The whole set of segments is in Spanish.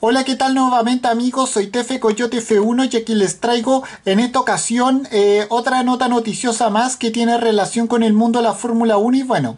Hola, ¿qué tal nuevamente amigos? Soy Tefe Coyote F1 y aquí les traigo en esta ocasión eh, otra nota noticiosa más que tiene relación con el mundo de la Fórmula 1 y bueno,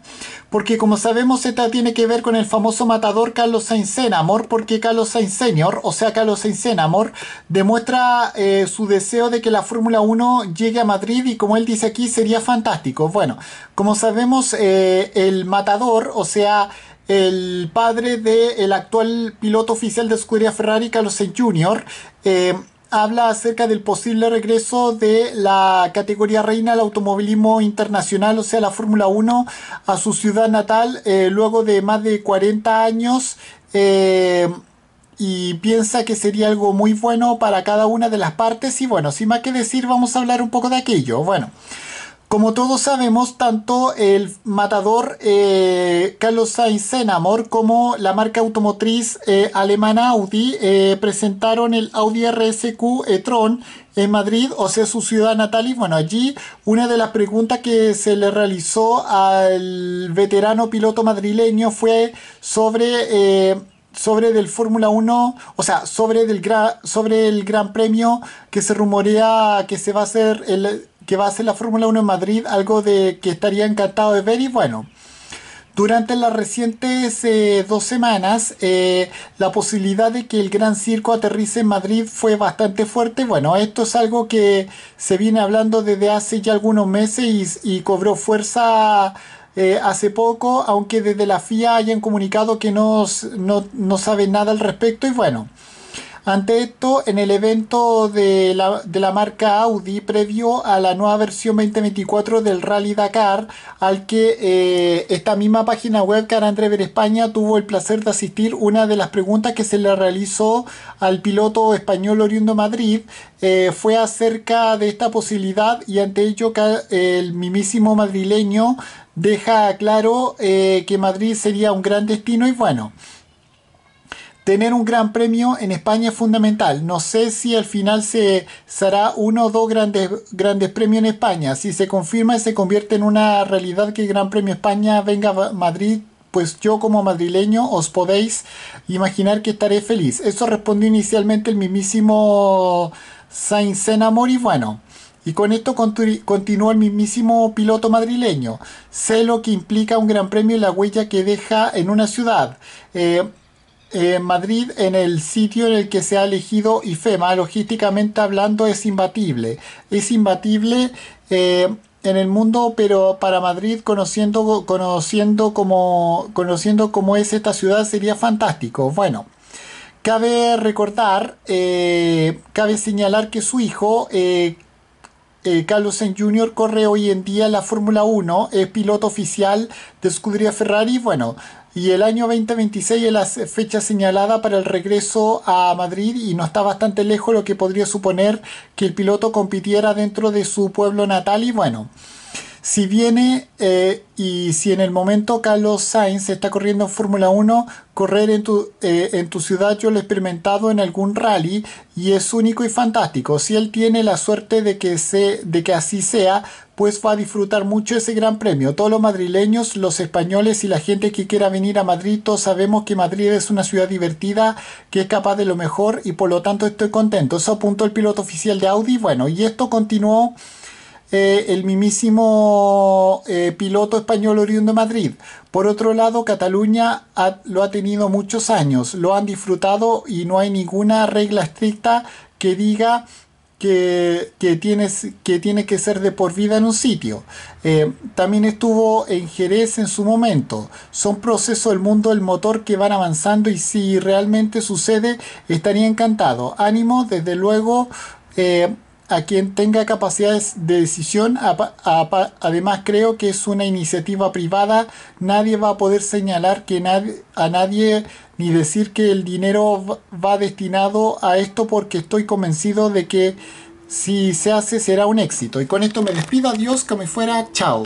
porque como sabemos esta tiene que ver con el famoso matador Carlos Sainz amor, porque Carlos Sainz Senior, o sea Carlos Sainz amor, demuestra eh, su deseo de que la Fórmula 1 llegue a Madrid y como él dice aquí sería fantástico. Bueno, como sabemos eh, el matador, o sea el padre del actual piloto oficial de escudería Ferrari, Carlos Sainz Jr., eh, habla acerca del posible regreso de la categoría reina del automovilismo internacional, o sea, la Fórmula 1, a su ciudad natal eh, luego de más de 40 años. Eh, y piensa que sería algo muy bueno para cada una de las partes. Y bueno, sin más que decir, vamos a hablar un poco de aquello. Bueno, como todos sabemos, tanto el matador eh, Carlos Sainz amor como la marca automotriz eh, alemana Audi eh, presentaron el Audi RSQ e-tron en Madrid, o sea, su ciudad natal. Y bueno, allí una de las preguntas que se le realizó al veterano piloto madrileño fue sobre sobre del Fórmula 1, o sea, sobre, sobre el Gran Premio que se rumorea que se va a hacer el, que va a hacer la Fórmula 1 en Madrid, algo de que estaría encantado de ver y bueno. Durante las recientes eh, dos semanas, eh, la posibilidad de que el Gran Circo aterrice en Madrid fue bastante fuerte. Bueno, esto es algo que se viene hablando desde hace ya algunos meses y, cobró fuerza eh, hace poco, aunque desde la FIA hayan comunicado que no, no saben nada al respecto. Y bueno, ante esto, en el evento de la, marca Audi, previo a la nueva versión 2024 del Rally Dakar, al que eh, esta misma página web, Ver España, tuvo el placer de asistir, una de las preguntas que se le realizó al piloto español oriundo Madrid eh, fue acerca de esta posibilidad y ante ello el mismísimo madrileño deja claro eh, que Madrid sería un gran destino y bueno tener un gran premio en España es fundamental. No sé si al final se, hará uno o dos grandes, grandes premios en España. Si se confirma y se convierte en una realidad que el Gran Premio España venga a Madrid, pues yo como madrileño os podéis imaginar que estaré feliz. Eso respondió inicialmente el mismísimo Sainz Amor bueno. Y con esto continúa el mismísimo piloto madrileño. Sé lo que implica un gran premio y la huella que deja en una ciudad. Eh, Madrid, en el sitio en el que se ha elegido IFEMA, logísticamente hablando, es imbatible. Es imbatible eh, en el mundo, pero para Madrid, conociendo, conociendo, como, conociendo cómo es esta ciudad, sería fantástico. Bueno. Cabe recordar, eh, cabe señalar que su hijo, eh, eh, Carlos Sainz Jr. corre hoy en día la Fórmula 1, es piloto oficial de Scuderia Ferrari, bueno, y el año 2026 es la fecha señalada para el regreso a Madrid y no está bastante lejos lo que podría suponer que el piloto compitiera dentro de su pueblo natal y bueno. Si viene eh, y si en el momento Carlos Sainz está corriendo en Fórmula 1, correr eh, en tu, ciudad yo lo he experimentado en algún rally y es único y fantástico. Si él tiene la suerte de que, de que así sea, pues va a disfrutar mucho ese gran premio. Todos los madrileños, los españoles y la gente que quiera venir a Madrid, todos sabemos que Madrid es una ciudad divertida, que es capaz de lo mejor y por lo tanto estoy contento. Eso apuntó el piloto oficial de Audi. Bueno, y esto continuó. Eh, el mismísimo eh, piloto español oriundo de Madrid. Por otro lado, Cataluña lo ha tenido muchos años, lo han disfrutado y no hay ninguna regla estricta que diga que, tienes, que tiene que ser de por vida en un sitio. Eh, también estuvo en Jerez en su momento. Son procesos del mundo del motor que van avanzando y si realmente sucede, estaría encantado. Ánimo, desde luego a quien tenga capacidades de decisión. Además creo que es una iniciativa privada. Nadie va a poder señalar que a nadie ni decir que el dinero va destinado a esto porque estoy convencido de que si se hace será un éxito. Y con esto me despido. Adiós, que me fuera. Chao.